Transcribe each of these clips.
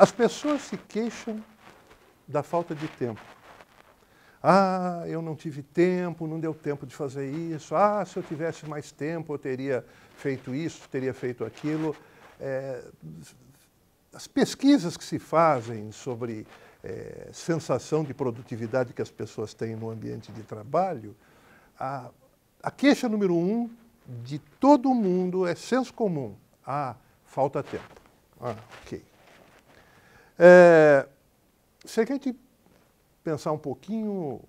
As pessoas se queixam da falta de tempo. Ah, eu não tive tempo, não deu tempo de fazer isso. Ah, se eu tivesse mais tempo, eu teria feito isso, teria feito aquilo. É, as pesquisas que se fazem sobre é, sensação de produtividade que as pessoas têm no ambiente de trabalho, a, a queixa número um de todo mundo é senso comum. Ah, falta tempo. Ah, ok. É, se a gente pensar um pouquinho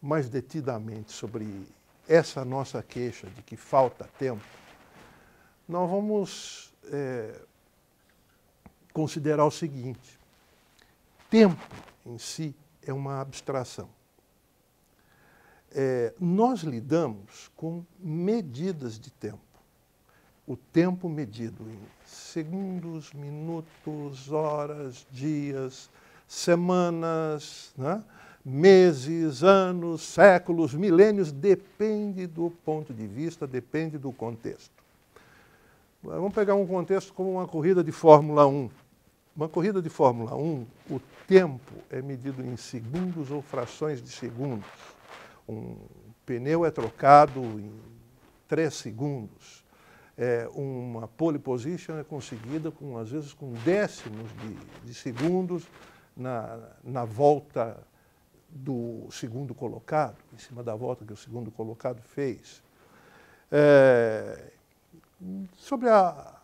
mais detidamente sobre essa nossa queixa de que falta tempo, nós vamos é, considerar o seguinte: tempo em si é uma abstração. É, nós lidamos com medidas de tempo o tempo medido em segundos, minutos, horas, dias, semanas, né? meses, anos, séculos, milênios, depende do ponto de vista, depende do contexto. Vamos pegar um contexto como uma corrida de Fórmula 1. Uma corrida de Fórmula 1, o tempo é medido em segundos ou frações de segundos. Um pneu é trocado em 3 segundos é, uma pole position é conseguida com, às vezes, com décimos de, de segundos na, na volta do segundo colocado, em cima da volta que o segundo colocado fez. É, sobre a,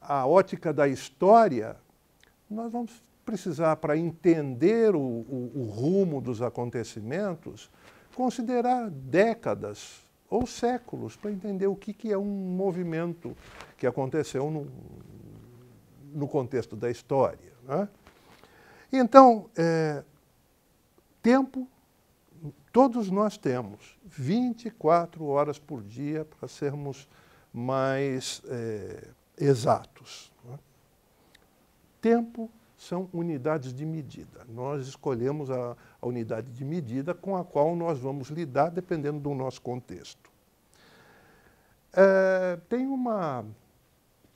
a ótica da história, nós vamos precisar, para entender o, o, o rumo dos acontecimentos, considerar décadas ou séculos para entender o que, que é um movimento que aconteceu no, no contexto da história. Né? Então, é, tempo, todos nós temos 24 horas por dia para sermos mais é, exatos. Né? Tempo são unidades de medida. Nós escolhemos a, a, unidade de medida com a qual nós vamos lidar dependendo do nosso contexto. É, tem uma,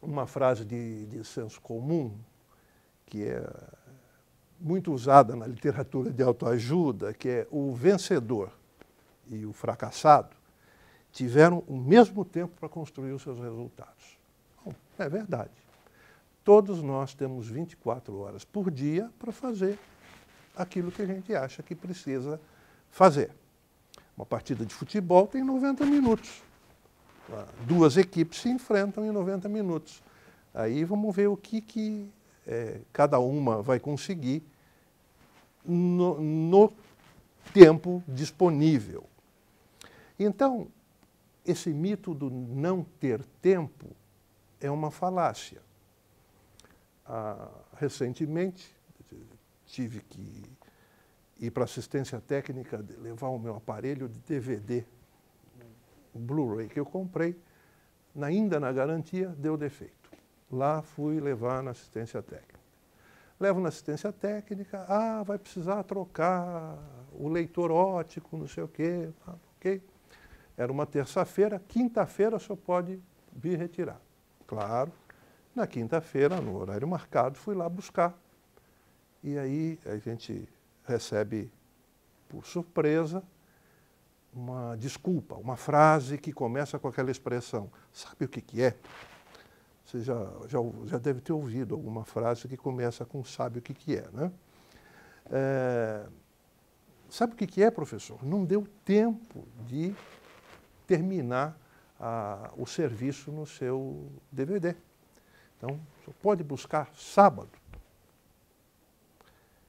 uma frase de, de senso comum que é muito usada na literatura de autoajuda, que é o vencedor e o fracassado tiveram o mesmo tempo para construir os seus resultados. Bom, é verdade. Todos nós temos 24 horas por dia para fazer aquilo que a gente acha que precisa fazer. Uma partida de futebol tem 90 minutos. Ah, duas equipes se enfrentam em 90 minutos. Aí vamos ver o que, que é, cada uma vai conseguir no, no tempo disponível. Então, esse mito do não ter tempo é uma falácia ah, recentemente, tive que ir para assistência técnica, levar o meu aparelho de DVD, Blu-ray, que eu comprei, ainda na garantia, deu defeito. Lá fui levar na assistência técnica. Levo na assistência técnica, ah, vai precisar trocar o leitor ótico, não sei o quê, ah, ok. Era uma terça-feira, quinta-feira só pode vir retirar. Claro, na quinta-feira, no horário marcado, fui lá buscar. E aí a gente recebe, por surpresa, uma desculpa, uma frase que começa com aquela expressão. Sabe o que, que é? Você já, já, já deve ter ouvido alguma frase que começa com sabe o que, que é, né? É, sabe o que, que é, professor? Não deu tempo de terminar a, o serviço no seu DVD. Então, só pode buscar sábado.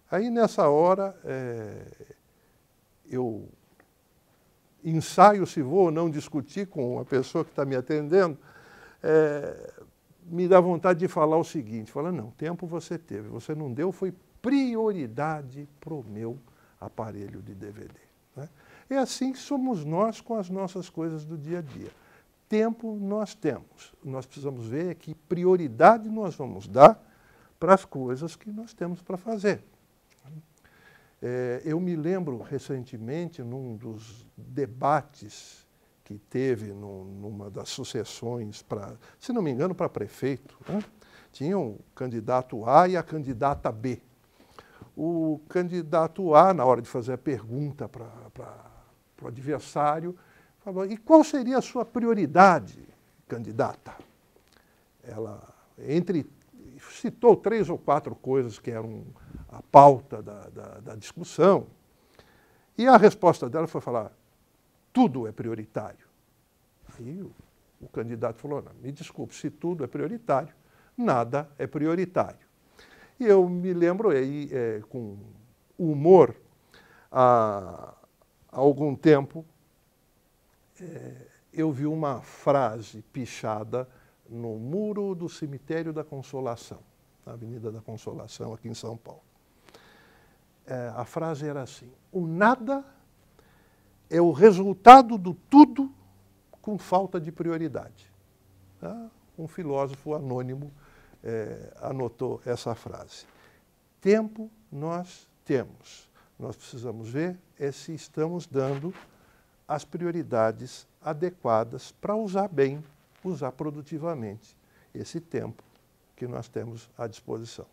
Aí nessa hora é, eu ensaio se vou ou não discutir com a pessoa que está me atendendo, é, me dá vontade de falar o seguinte: fala, não, tempo você teve, você não deu, foi prioridade para o meu aparelho de DVD. Né? É assim que somos nós com as nossas coisas do dia a dia tempo nós temos. Nós precisamos ver que prioridade nós vamos dar para as coisas que nós temos para fazer. É, eu me lembro recentemente, num dos debates que teve numa das sucessões, para, se não me engano, para prefeito, né? tinha um candidato A e a candidata B. O candidato A, na hora de fazer a pergunta para o adversário, Falou, e qual seria a sua prioridade, candidata? Ela, entre, citou três ou quatro coisas que eram a pauta da, da, da discussão. E a resposta dela foi falar, tudo é prioritário. Aí o, o candidato falou, me desculpe, se tudo é prioritário, nada é prioritário. E eu me lembro aí, é, com humor, há algum tempo, é, eu vi uma frase pichada no muro do cemitério da Consolação, na Avenida da Consolação, aqui em São Paulo. É, a frase era assim: o nada é o resultado do tudo com falta de prioridade. Tá? Um filósofo anônimo é, anotou essa frase. Tempo nós temos. Nós precisamos ver é se estamos dando as prioridades adequadas para usar bem, usar produtivamente esse tempo que nós temos à disposição.